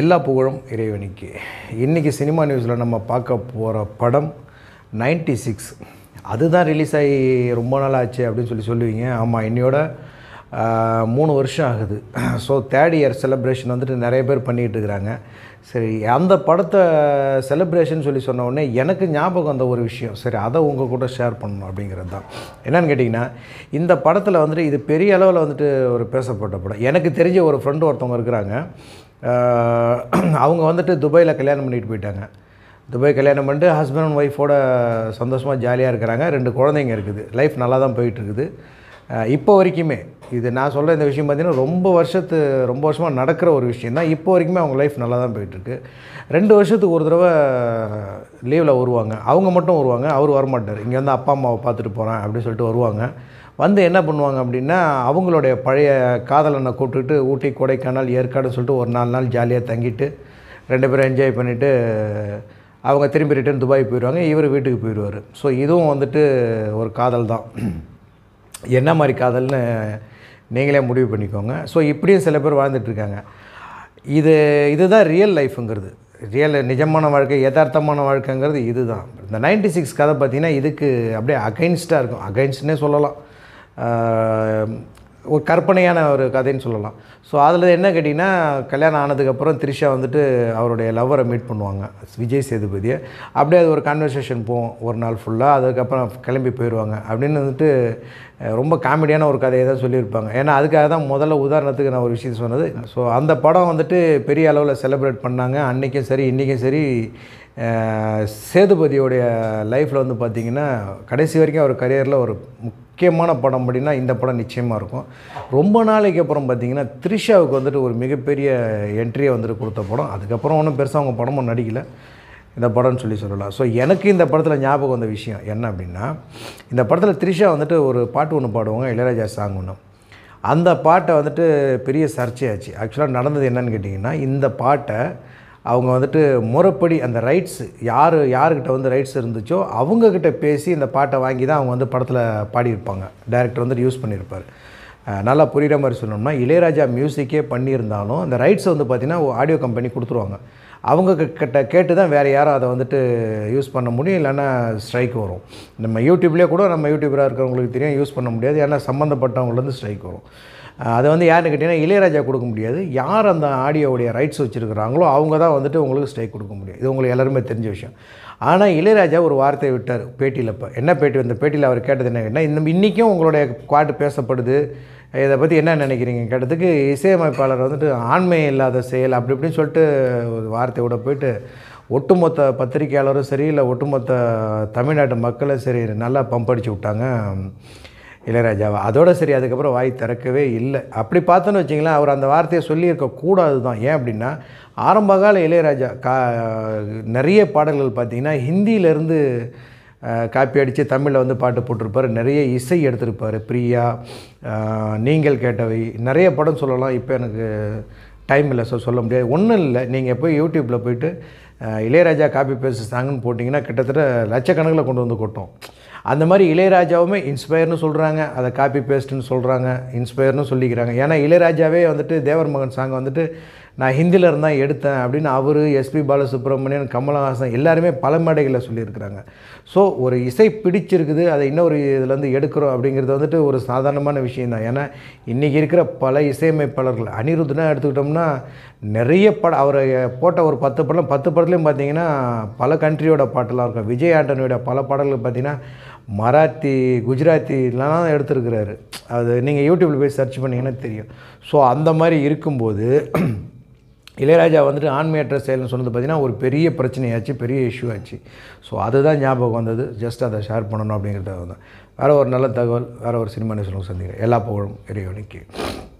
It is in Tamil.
எல்லா புகழும் இறைவனுக்கு இன்றைக்கி சினிமா நியூஸில் நம்ம பார்க்க போகிற படம் நைன்டி சிக்ஸ் அதுதான் ரிலீஸ் ஆகி ரொம்ப நாள் ஆச்சு அப்படின்னு சொல்லி சொல்லுவீங்க ஆமாம் என்னையோட மூணு வருஷம் ஆகுது ஸோ தேர்ட் இயர் செலப்ரேஷன் வந்துட்டு நிறைய பேர் பண்ணிகிட்டு இருக்கிறாங்க சரி அந்த படத்தை செலிப்ரேஷன் சொல்லி சொன்ன எனக்கு ஞாபகம் அந்த ஒரு விஷயம் சரி அதை உங்கள் கூட ஷேர் பண்ணணும் அப்படிங்கிறது தான் என்னென்னு கேட்டிங்கன்னா இந்த படத்தில் வந்துட்டு இது பெரிய அளவில் வந்துட்டு ஒரு பேசப்பட்ட படம் எனக்கு தெரிஞ்ச ஒரு ஃப்ரெண்டு ஒருத்தவங்க இருக்கிறாங்க அவங்க வந்துட்டு துபாயில் கல்யாணம் பண்ணிட்டு போயிட்டாங்க துபாய் கல்யாணம் பண்ணிட்டு ஹஸ்பண்ட் அண்ட் ஒய்ஃபோட சந்தோஷமாக ஜாலியாக இருக்கிறாங்க ரெண்டு குழந்தைங்க இருக்குது லைஃப் நல்லா தான் போயிட்டுருக்குது இப்போ வரைக்குமே இது நான் சொல்கிற இந்த விஷயம் பார்த்திங்கன்னா ரொம்ப வருஷத்து ரொம்ப வருஷமாக நடக்கிற ஒரு விஷயம் தான் இப்போ வரைக்குமே அவங்க லைஃப் நல்லா தான் போயிட்டுருக்கு ரெண்டு வருஷத்துக்கு ஒரு தடவை லீவில் வருவாங்க அவங்க மட்டும் வருவாங்க அவர் வரமாட்டார் இங்கே வந்து அப்பா அம்மாவை பார்த்துட்டு போகிறேன் அப்படின்னு சொல்லிட்டு வருவாங்க வந்து என்ன பண்ணுவாங்க அப்படின்னா அவங்களுடைய பழைய காதலனை கூப்பிட்டுட்டு ஊட்டி கொடைக்கானல் ஏற்காடுன்னு சொல்லிட்டு ஒரு நாலு நாள் ஜாலியாக தங்கிட்டு ரெண்டு பேரும் என்ஜாய் பண்ணிவிட்டு அவங்க திரும்பி ரிட்டன் துபாய் போயிடுவாங்க இவர் வீட்டுக்கு போயிடுவார் ஸோ இதுவும் வந்துட்டு ஒரு காதல் தான் என்ன மாதிரி காதல்னு நீங்களே முடிவு பண்ணிக்கோங்க ஸோ இப்படியும் சில பேர் வாழ்ந்துட்டுருக்காங்க இது இதுதான் ரியல் லைஃப்புங்கிறது ரியல் நிஜமான வாழ்க்கை யதார்த்தமான வாழ்க்கைங்கிறது இது தான் இந்த நைன்டி சிக்ஸ் கதை பார்த்திங்கன்னா இதுக்கு அப்படியே அகைன்ஸ்டாக இருக்கும் அகைன்ஸ்ட்னே சொல்லலாம் ஒரு கற்பனையான ஒரு கதைன்னு சொல்லலாம் ஸோ அதில் என்ன கேட்டிங்கன்னா கல்யாணம் ஆனதுக்கப்புறம் த்ரிஷா வந்துட்டு அவருடைய லவ்வரை மீட் பண்ணுவாங்க விஜய் சேதுபதியை அப்படியே அது ஒரு கான்வர்சேஷன் போவோம் ஒரு நாள் ஃபுல்லாக அதுக்கப்புறம் கிளம்பி போயிடுவாங்க அப்படின்னு வந்துட்டு ரொம்ப காமெடியான ஒரு கதையை தான் சொல்லியிருப்பாங்க ஏன்னா அதுக்காக தான் முதல்ல உதாரணத்துக்கு நான் ஒரு விஷயம் சொன்னது ஸோ அந்த படம் வந்துட்டு பெரிய அளவில் செலிப்ரேட் பண்ணாங்க அன்றைக்கும் சரி இன்றைக்கும் சரி சேதுபதியோடைய லைஃப்பில் வந்து பார்த்திங்கன்னா கடைசி வரைக்கும் அவர் கரியரில் ஒரு முக்கியமான படம் அப்படின்னா இந்த படம் நிச்சயமாக இருக்கும் ரொம்ப நாளைக்கு அப்புறம் பார்த்திங்கன்னா த்ரிஷாவுக்கு வந்துட்டு ஒரு மிகப்பெரிய என்ட்ரியை வந்துட்டு கொடுத்த படம் அதுக்கப்புறம் ஒன்றும் பெருசாக அவங்க படமும் நடிக்கல இந்த படம்னு சொல்லி சொல்லலாம் ஸோ எனக்கு இந்த படத்தில் ஞாபகம் வந்த விஷயம் என்ன அப்படின்னா இந்த படத்தில் த்ரிஷா வந்துட்டு ஒரு பாட்டு ஒன்று பாடுவாங்க இளையராஜா சாங் ஒன்று அந்த பாட்டை வந்துட்டு பெரிய சர்ச்சையாச்சு ஆக்சுவலாக நடந்தது என்னன்னு கேட்டிங்கன்னா இந்த பாட்டை அவங்க வந்துட்டு முறைப்படி அந்த ரைட்ஸ் யார் யாருக்கிட்ட வந்து ரைட்ஸ் இருந்துச்சோ அவங்கக்கிட்ட பேசி இந்த பாட்டை வாங்கி தான் அவங்க வந்து படத்தில் பாடியிருப்பாங்க டைரக்டர் வந்துட்டு யூஸ் பண்ணியிருப்பார் நல்லா புரிகிற மாதிரி சொல்லணும்னா இளையராஜா மியூசிக்கே பண்ணியிருந்தாலும் அந்த ரைட்ஸை வந்து பார்த்திங்கன்னா ஆடியோ கம்பெனி கொடுத்துருவாங்க அவங்க கிட்ட கேட்டு தான் வேறு யாரும் அதை வந்துட்டு யூஸ் பண்ண முடியும் இல்லைன்னா ஸ்ட்ரைக் வரும் நம்ம யூடியூப்லேயே கூட நம்ம யூடியூபராக இருக்கிறவங்களுக்கு தெரியும் யூஸ் பண்ண முடியாது ஏன்னா சம்மந்தப்பட்டவங்களுக்கு ஸ்ட்ரைக் வரும் அதை வந்து யாருன்னு கேட்டிங்கன்னா இளையராஜா கொடுக்க முடியாது யார் அந்த ஆடியோவுடைய ரைட்ஸ் வச்சுருக்கிறாங்களோ அவங்க தான் வந்துட்டு உங்களுக்கு ஸ்ட்ரைக் கொடுக்க முடியும் இது உங்களுக்கு எல்லாருமே தெரிஞ்ச விஷயம் ஆனால் இளையராஜா ஒரு வார்த்தையை விட்டார் பேட்டியில் இப்போ என்ன பேட்டி வந்த பேட்டியில் அவர் கேட்டது என்ன கேட்டால் இந்த இன்றைக்கும் உங்களுடைய பாட்டு பேசப்படுது இதை பற்றி என்ன நினைக்கிறீங்க கேட்டதுக்கு இசையமைப்பாளர் வந்துட்டு ஆண்மை இல்லாத செயல் அப்படி இப்படின்னு சொல்லிட்டு ஒரு வார்த்தையோட போயிட்டு ஒட்டுமொத்த பத்திரிகையாளரும் சரி இல்லை ஒட்டுமொத்த தமிழ்நாட்டு மக்களும் சரி நல்லா பம்படிச்சு விட்டாங்க இளையராஜாவை அதோட சரி அதுக்கப்புறம் வாய் திறக்கவே இல்லை அப்படி பார்த்தோன்னு வச்சிங்களேன் அவர் அந்த வார்த்தையை சொல்லியிருக்க கூடாது தான் ஏன் அப்படின்னா ஆரம்பகால இளையராஜா கா நிறைய பாடல்கள் பார்த்திங்கன்னா ஹிந்தியிலேருந்து காப்பி அடித்து தமிழில் வந்து பாட்டு போட்டிருப்பார் நிறைய இசை எடுத்திருப்பார் பிரியா நீங்கள் கேட்டவை நிறைய படம் சொல்லலாம் இப்போ எனக்கு டைம் இல்லை ஸோ சொல்ல முடியாது ஒன்றும் இல்லை நீங்கள் போய் யூடியூப்பில் போயிட்டு இளையராஜா காப்பி பேச சாங்குன்னு போட்டிங்கன்னா கிட்டத்தட்ட லட்சக்கணக்கில் கொண்டு வந்து கொட்டும் அந்த மாதிரி இளையராஜாவுமே இன்ஸ்பயர்னு சொல்கிறாங்க அதை காப்பி பேஸ்ட்டுன்னு சொல்கிறாங்க இன்ஸ்பயர்னு சொல்லிக்கிறாங்க ஏன்னா இளையராஜாவே வந்துட்டு தேவர் மகன் சாங் வந்துட்டு நான் ஹிந்தியில் இருந்தால் எடுத்தேன் அப்படின்னு அவர் எஸ்பி பாலசுப்ரமணியன் கமலஹாசன் எல்லாருமே பல மேடைகளில் சொல்லியிருக்கிறாங்க ஸோ ஒரு இசை பிடிச்சிருக்குது அதை இன்னொரு இதுலேருந்து எடுக்கிறோம் அப்படிங்கிறது வந்துட்டு ஒரு சாதாரணமான விஷயந்தான் ஏன்னா இன்றைக்கி இருக்கிற பல இசையமைப்பாளர்கள் அனிருத்னா எடுத்துக்கிட்டோம்னா நிறைய படம் அவரை போட்ட ஒரு பத்து படம் பத்து படத்துலையும் பார்த்தீங்கன்னா பல கண்ட்ரியோட பாட்டெல்லாம் இருக்கும் விஜய் ஆண்டனியோட பல பாடல்கள் பார்த்திங்கன்னா மராத்தி குஜராத்திலாம் எடுத்துருக்கிறாரு அது நீங்கள் யூடியூப்பில் போய் சர்ச் பண்ணிங்கன்னா தெரியும் ஸோ அந்த மாதிரி இருக்கும்போது இளையராஜா வந்துட்டு ஆண்மையற்ற செயல்னு சொன்னது பார்த்தீங்கன்னா ஒரு பெரிய பிரச்சனையாச்சு பெரிய இஷ்யூ ஆச்சு ஸோ அதுதான் ஞாபகம் வந்தது ஜஸ்ட் அதை ஷேர் பண்ணணும் அப்படிங்கிறத தான் வேறு ஒரு நல்ல தகவல் வேறு ஒரு சினிமா நிகழ்ச்சி சந்திக்கிறேன் எல்லா புகழும் இறைவனுக்கு